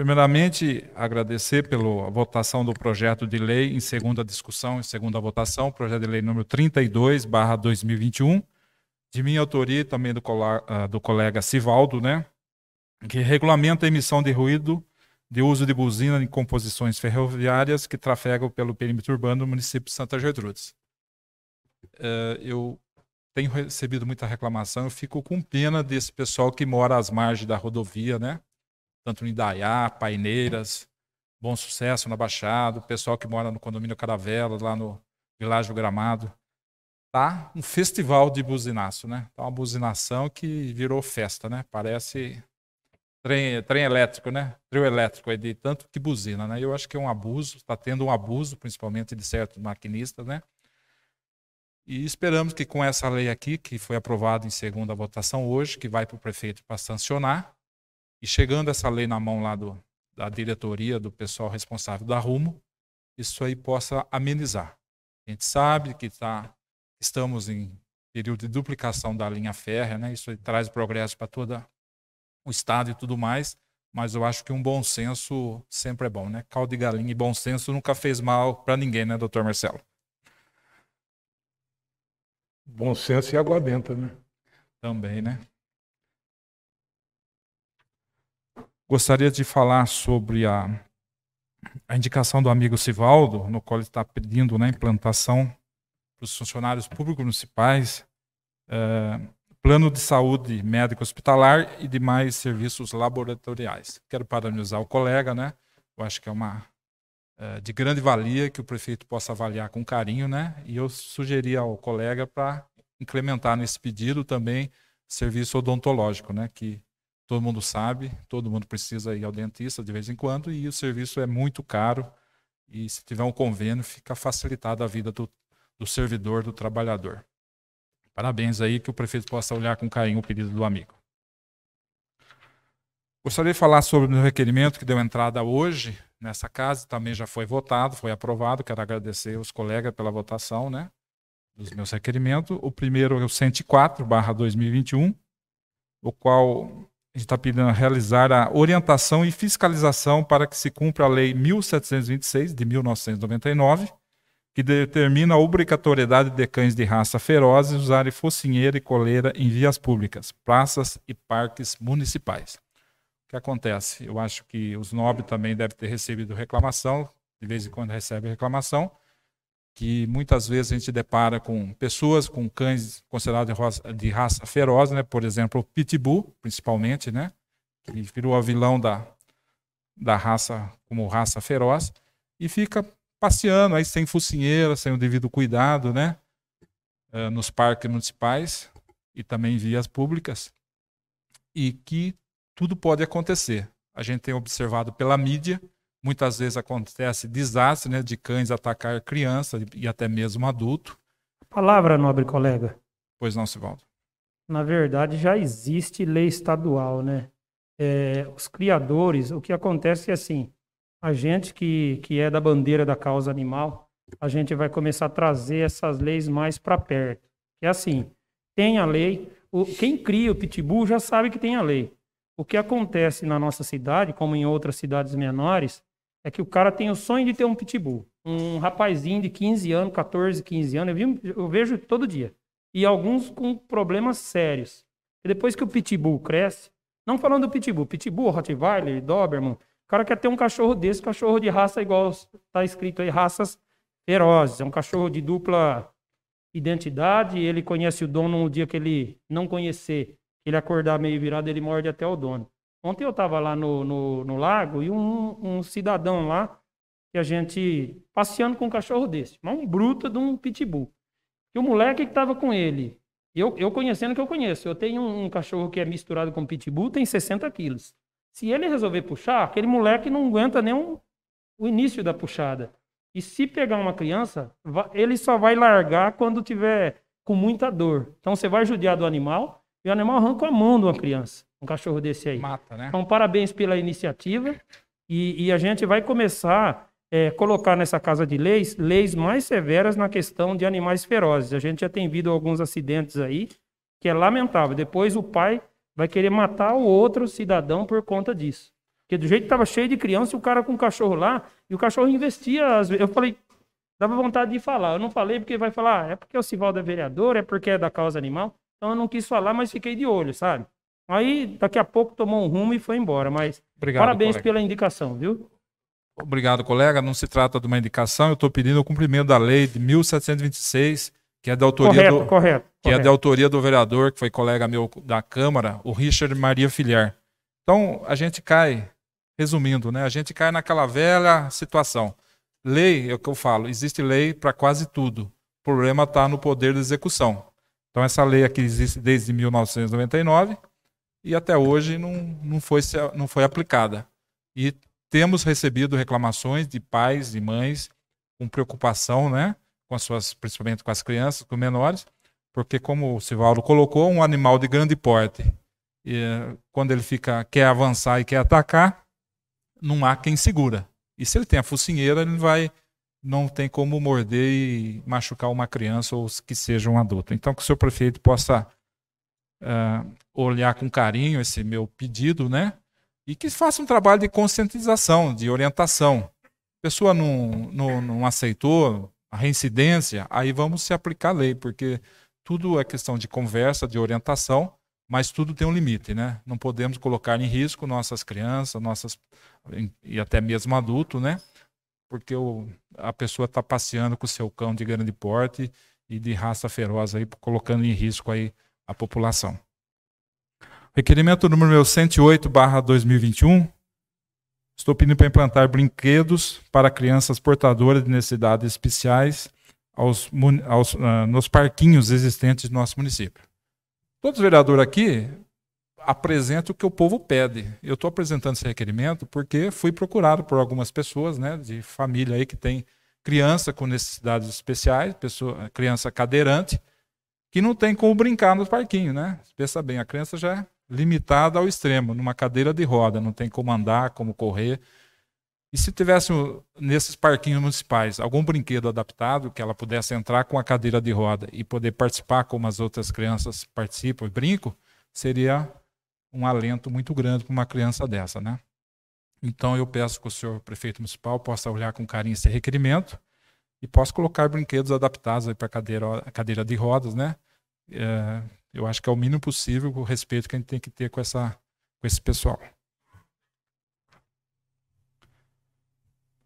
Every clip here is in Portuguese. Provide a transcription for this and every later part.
Primeiramente, agradecer pela votação do projeto de lei em segunda discussão, em segunda votação, projeto de lei número 32, barra 2021, de minha autoria e também do, ah, do colega Sivaldo, né, que regulamenta a emissão de ruído de uso de buzina em composições ferroviárias que trafegam pelo perímetro urbano do município de Santa Gertrudes. Eh, eu tenho recebido muita reclamação, eu fico com pena desse pessoal que mora às margens da rodovia, né? tanto no Indaiá, Paineiras, Bom Sucesso na Baixada, o pessoal que mora no condomínio Caravela, lá no Világio Gramado. Tá um festival de buzinaço, né? Tá uma buzinação que virou festa, né? Parece trem, trem elétrico, né? Trio elétrico aí de tanto que buzina, né? Eu acho que é um abuso, está tendo um abuso, principalmente de certos maquinistas, né? E esperamos que com essa lei aqui, que foi aprovada em segunda votação hoje, que vai para o prefeito para sancionar, e chegando essa lei na mão lá do, da diretoria, do pessoal responsável da Rumo, isso aí possa amenizar. A gente sabe que tá, estamos em período de duplicação da linha férrea, né? isso traz progresso para todo o Estado e tudo mais, mas eu acho que um bom senso sempre é bom. Né? Caldo de galinha e bom senso nunca fez mal para ninguém, né, doutor Marcelo? Bom senso e água benta, né? Também, né? Gostaria de falar sobre a, a indicação do amigo Sivaldo, no qual ele está pedindo né, implantação para os funcionários públicos municipais, é, plano de saúde médico hospitalar e demais serviços laboratoriais. Quero parabenizar o colega, né? Eu acho que é uma é, de grande valia que o prefeito possa avaliar com carinho, né? E eu sugeri ao colega para incrementar nesse pedido também serviço odontológico, né? Que Todo mundo sabe, todo mundo precisa ir ao dentista de vez em quando e o serviço é muito caro. E se tiver um convênio, fica facilitada a vida do, do servidor, do trabalhador. Parabéns aí, que o prefeito possa olhar com carinho o pedido do amigo. Gostaria de falar sobre o requerimento que deu entrada hoje nessa casa, também já foi votado, foi aprovado. Quero agradecer os colegas pela votação né, dos meus requerimentos. O primeiro é o 104, 2021, o qual a gente está pedindo realizar a orientação e fiscalização para que se cumpra a Lei 1726 de 1999, que determina a obrigatoriedade de cães de raça ferozes usarem focinheira e coleira em vias públicas, praças e parques municipais. O que acontece? Eu acho que os nobres também devem ter recebido reclamação, de vez em quando recebe reclamação, que muitas vezes a gente depara com pessoas com cães considerados de raça, de raça feroz, né? por exemplo, o pitbull, principalmente, né? que virou a vilão da, da raça como raça feroz, e fica passeando aí sem focinheira, sem o devido cuidado, né? Eh, nos parques municipais e também vias públicas, e que tudo pode acontecer. A gente tem observado pela mídia Muitas vezes acontece desastre né, de cães atacar criança e até mesmo adulto. Palavra, nobre colega. Pois não, Sivaldo. Na verdade, já existe lei estadual, né? É, os criadores, o que acontece é assim, a gente que, que é da bandeira da causa animal, a gente vai começar a trazer essas leis mais para perto. É assim, tem a lei, o, quem cria o pitbull já sabe que tem a lei. O que acontece na nossa cidade, como em outras cidades menores, é que o cara tem o sonho de ter um pitbull. Um rapazinho de 15 anos, 14, 15 anos, eu, vi, eu vejo todo dia. E alguns com problemas sérios. E depois que o pitbull cresce, não falando do pitbull, pitbull, Rottweiler, Doberman, o cara quer ter um cachorro desse, cachorro de raça igual está escrito aí, raças ferozes. É um cachorro de dupla identidade, ele conhece o dono no dia que ele não conhecer, ele acordar meio virado, ele morde até o dono. Ontem eu estava lá no, no, no, lago e um, um, cidadão lá, que a gente passeando com um cachorro desse, mas um bruto de um pitbull. E o moleque que estava com ele, eu, eu conhecendo que eu conheço, eu tenho um, um, cachorro que é misturado com pitbull, tem 60 quilos. Se ele resolver puxar, aquele moleque não aguenta nem um, o início da puxada. E se pegar uma criança, ele só vai largar quando tiver com muita dor. Então você vai judiar do animal, e o animal arranca a mão de uma criança, um cachorro desse aí. Mata, né? Então, parabéns pela iniciativa. E, e a gente vai começar a é, colocar nessa casa de leis leis mais severas na questão de animais ferozes. A gente já tem visto alguns acidentes aí, que é lamentável. Depois o pai vai querer matar o outro cidadão por conta disso. Porque do jeito que estava cheio de criança, o cara com o cachorro lá, e o cachorro investia. Às vezes. Eu falei, dava vontade de falar. Eu não falei porque vai falar, ah, é porque é o Sivaldo é vereador, é porque é da causa animal. Então eu não quis falar, mas fiquei de olho, sabe? Aí daqui a pouco tomou um rumo e foi embora. Mas Obrigado, parabéns colega. pela indicação, viu? Obrigado, colega. Não se trata de uma indicação, eu estou pedindo o cumprimento da lei de 1726, que é da autoria correto, do. Correto, que correto. é da autoria do vereador, que foi colega meu da Câmara, o Richard Maria Filher. Então, a gente cai, resumindo, né? A gente cai naquela velha situação. Lei, é o que eu falo, existe lei para quase tudo. O problema está no poder de execução. Então, essa lei aqui existe desde 1999 e até hoje não, não, foi, não foi aplicada. E temos recebido reclamações de pais e mães com preocupação, né? Com as suas, principalmente com as crianças, com menores, porque como o Sivaldo colocou, um animal de grande porte, e, quando ele fica quer avançar e quer atacar, não há quem segura. E se ele tem a focinheira, ele vai não tem como morder e machucar uma criança ou que seja um adulto. Então, que o senhor prefeito possa uh, olhar com carinho esse meu pedido, né? E que faça um trabalho de conscientização, de orientação. A pessoa não, não, não aceitou a reincidência, aí vamos se aplicar a lei, porque tudo é questão de conversa, de orientação, mas tudo tem um limite, né? Não podemos colocar em risco nossas crianças, nossas e até mesmo adulto, né? porque o, a pessoa está passeando com o seu cão de grande porte e de raça feroz, aí, colocando em risco aí a população. Requerimento número 108, 2021. Estou pedindo para implantar brinquedos para crianças portadoras de necessidades especiais aos, aos, uh, nos parquinhos existentes do nosso município. Todos os vereadores aqui apresento o que o povo pede. Eu estou apresentando esse requerimento porque fui procurado por algumas pessoas, né, de família aí que tem criança com necessidades especiais, pessoa, criança cadeirante, que não tem como brincar no parquinho, né? Pensa bem, a criança já é limitada ao extremo, numa cadeira de roda, não tem como andar, como correr. E se tivesse nesses parquinhos municipais algum brinquedo adaptado que ela pudesse entrar com a cadeira de roda e poder participar como as outras crianças participam e brincam, seria um alento muito grande para uma criança dessa, né? Então eu peço que o senhor prefeito municipal possa olhar com carinho esse requerimento e possa colocar brinquedos adaptados para cadeira, cadeira de rodas, né? É, eu acho que é o mínimo possível com o respeito que a gente tem que ter com, essa, com esse pessoal.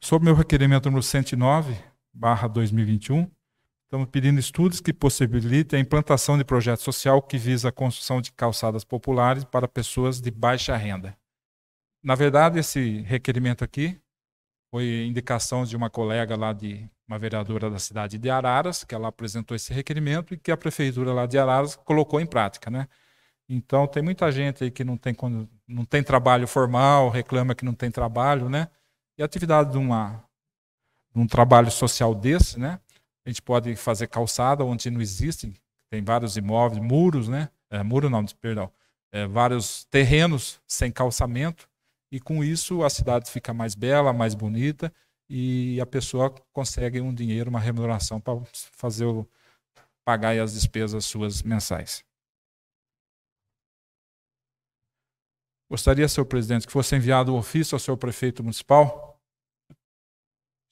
Sobre meu requerimento número 109, barra 2021, Estamos pedindo estudos que possibilitem a implantação de projeto social que visa a construção de calçadas populares para pessoas de baixa renda. Na verdade, esse requerimento aqui foi indicação de uma colega lá de uma vereadora da cidade de Araras, que ela apresentou esse requerimento e que a prefeitura lá de Araras colocou em prática, né? Então tem muita gente aí que não tem não tem trabalho formal, reclama que não tem trabalho, né? E a atividade de uma um trabalho social desse, né? A gente pode fazer calçada onde não existem, tem vários imóveis, muros, né? É, muro não, perdão. É, vários terrenos sem calçamento e com isso a cidade fica mais bela, mais bonita e a pessoa consegue um dinheiro, uma remuneração para fazer o, pagar as despesas suas mensais. Gostaria, senhor presidente, que fosse enviado um ofício ao seu prefeito municipal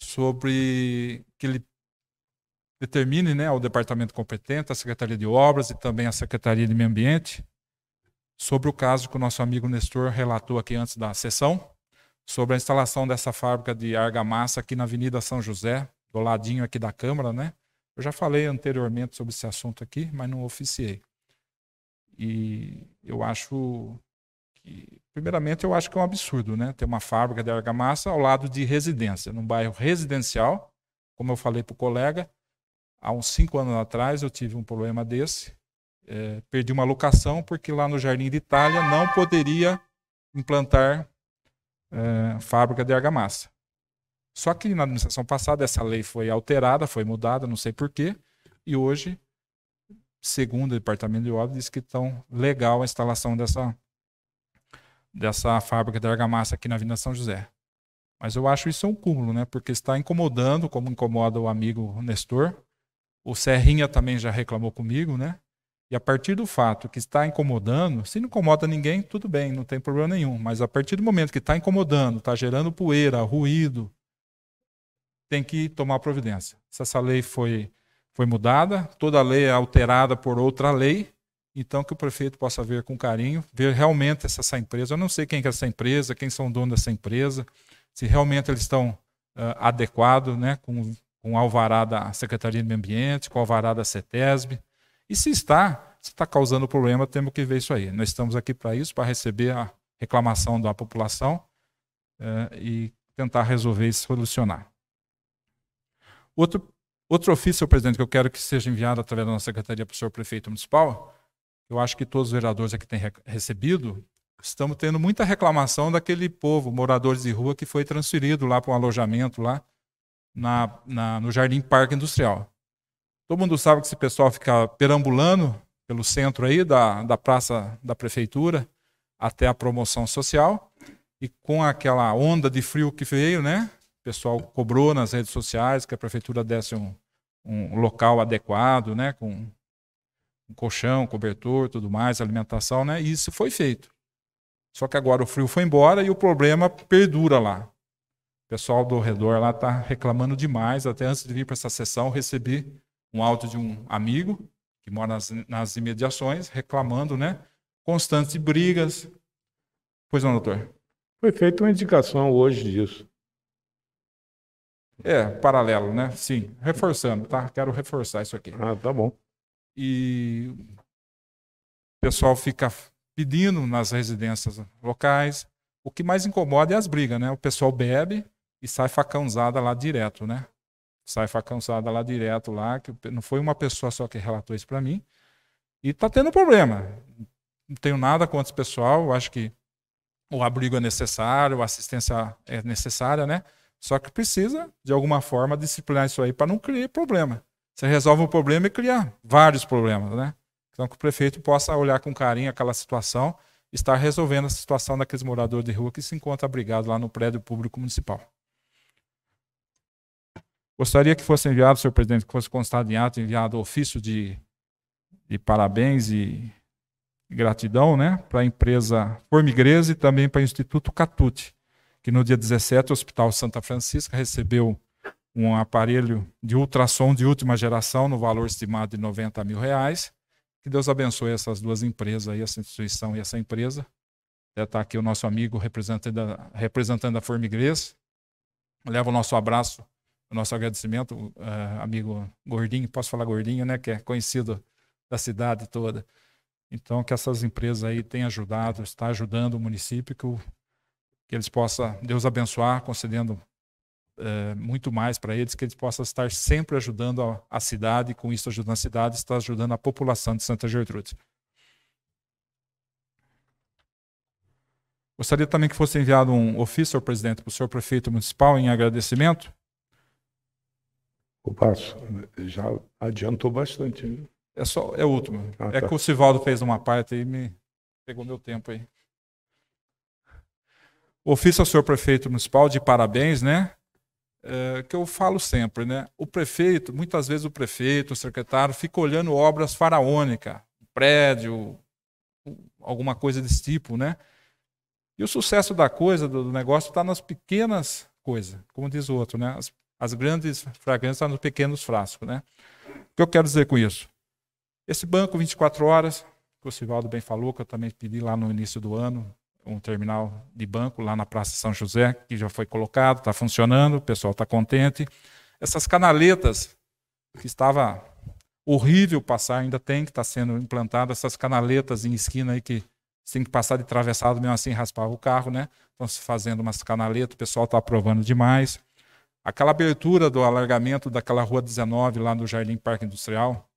sobre que ele determine né, ao departamento competente, à Secretaria de Obras e também à Secretaria de Meio Ambiente, sobre o caso que o nosso amigo Nestor relatou aqui antes da sessão, sobre a instalação dessa fábrica de argamassa aqui na Avenida São José, do ladinho aqui da Câmara, né? Eu já falei anteriormente sobre esse assunto aqui, mas não oficiei. E eu acho que, primeiramente, eu acho que é um absurdo, né? Ter uma fábrica de argamassa ao lado de residência, num bairro residencial, como eu falei para o colega, há uns cinco anos atrás eu tive um problema desse. É, perdi uma locação porque lá no Jardim de Itália não poderia implantar é, fábrica de argamassa. Só que na administração passada essa lei foi alterada, foi mudada, não sei porquê, e hoje, segundo o Departamento de Obras, diz que estão legal a instalação dessa, dessa fábrica de argamassa aqui na Avenida São José. Mas eu acho isso um cúmulo, né? Porque está incomodando, como incomoda o amigo Nestor, o Serrinha também já reclamou comigo, né? E a partir do fato que está incomodando, se não incomoda ninguém, tudo bem, não tem problema nenhum. Mas a partir do momento que está incomodando, está gerando poeira, ruído, tem que tomar providência. Se essa lei foi, foi mudada, toda a lei é alterada por outra lei, então que o prefeito possa ver com carinho, ver realmente essa, essa empresa. Eu não sei quem é essa empresa, quem são donos dessa empresa, se realmente eles estão uh, adequados né, com, com alvará da Secretaria de Meio Ambiente, com alvará da CETESB. E se está, se está causando problema, temos que ver isso aí. Nós estamos aqui para isso, para receber a reclamação da população eh, e tentar resolver e solucionar. Outro, outro ofício, senhor presidente, que eu quero que seja enviado através da nossa secretaria para o senhor prefeito municipal, eu acho que todos os vereadores aqui têm recebido, estamos tendo muita reclamação daquele povo, moradores de rua, que foi transferido lá para um alojamento lá, na, na, no Jardim Parque Industrial. Todo mundo sabe que esse pessoal fica perambulando pelo centro aí da, da praça da prefeitura até a promoção social. E com aquela onda de frio que veio, né? O pessoal cobrou nas redes sociais que a prefeitura desse um, um local adequado, né? Com um colchão, cobertor, tudo mais, alimentação, né? E isso foi feito. Só que agora o frio foi embora e o problema perdura lá pessoal do redor lá está reclamando demais. Até antes de vir para essa sessão, recebi um áudio de um amigo que mora nas, nas imediações, reclamando, né? Constantes brigas. Pois não, doutor? Foi feita uma indicação hoje disso. É, paralelo, né? Sim, reforçando, tá? Quero reforçar isso aqui. Ah, tá bom. E o pessoal fica pedindo nas residências locais. O que mais incomoda é as brigas, né? O pessoal bebe, e sai facãozada lá direto, né? Sai facãozada lá direto lá, que não foi uma pessoa só que relatou isso para mim. E tá tendo problema. Não tenho nada contra esse pessoal, acho que o abrigo é necessário, a assistência é necessária, né? Só que precisa, de alguma forma, disciplinar isso aí para não criar problema. Você resolve um problema e cria vários problemas, né? Então, que o prefeito possa olhar com carinho aquela situação, estar resolvendo a situação daqueles moradores de rua que se encontram abrigados lá no prédio público municipal. Gostaria que fosse enviado, senhor presidente, que fosse constado em ato, enviado ofício de, de parabéns e gratidão né, para a empresa Formigresa e também para o Instituto Catute, que no dia 17 o Hospital Santa Francisca recebeu um aparelho de ultrassom de última geração no valor estimado de 90 mil reais. Que Deus abençoe essas duas empresas aí, essa instituição e essa empresa. está aqui o nosso amigo representando a representante Leva o nosso abraço o nosso agradecimento, uh, amigo Gordinho, posso falar Gordinho, né? Que é conhecido da cidade toda. Então, que essas empresas aí tenham ajudado, está ajudando o município, que, o, que eles possam, Deus abençoar, concedendo é, muito mais para eles, que eles possam estar sempre ajudando a, a cidade, com isso ajudando a cidade, está ajudando a população de Santa Gertrude. Gostaria também que fosse enviado um ofício ao presidente para o senhor prefeito municipal em agradecimento o passo já adiantou bastante. Né? É só é o último. Ah, é tá. que o Sivaldo fez uma parte e me pegou meu tempo aí. Ofício ao senhor prefeito municipal de parabéns, né? É, que eu falo sempre, né? O prefeito, muitas vezes o prefeito, o secretário, fica olhando obras faraônicas, prédio, alguma coisa desse tipo, né? E o sucesso da coisa, do negócio, está nas pequenas coisas, como diz o outro, né? As as grandes fragrâncias estão nos pequenos frascos, né? O que eu quero dizer com isso? Esse banco 24 horas, que o Sivaldo bem falou, que eu também pedi lá no início do ano, um terminal de banco lá na Praça São José, que já foi colocado, está funcionando, o pessoal está contente. Essas canaletas, que estava horrível passar, ainda tem que estar tá sendo implantado essas canaletas em esquina aí que você tem que passar de travessado, mesmo assim raspava o carro, né? Estão se fazendo umas canaletas, o pessoal está aprovando demais. Aquela abertura do alargamento daquela rua 19 lá no Jardim Parque Industrial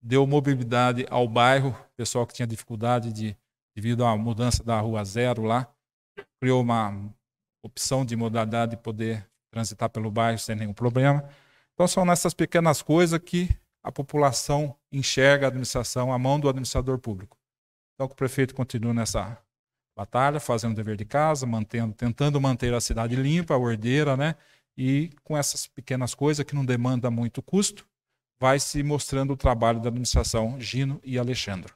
deu mobilidade ao bairro, pessoal que tinha dificuldade de, devido à mudança da rua zero lá, criou uma opção de modalidade de poder transitar pelo bairro sem nenhum problema. Então são nessas pequenas coisas que a população enxerga a administração, a mão do administrador público. Então o prefeito continua nessa batalha, fazendo o dever de casa, mantendo, tentando manter a cidade limpa, a ordeira, né? e com essas pequenas coisas que não demanda muito custo, vai se mostrando o trabalho da administração Gino e Alexandre.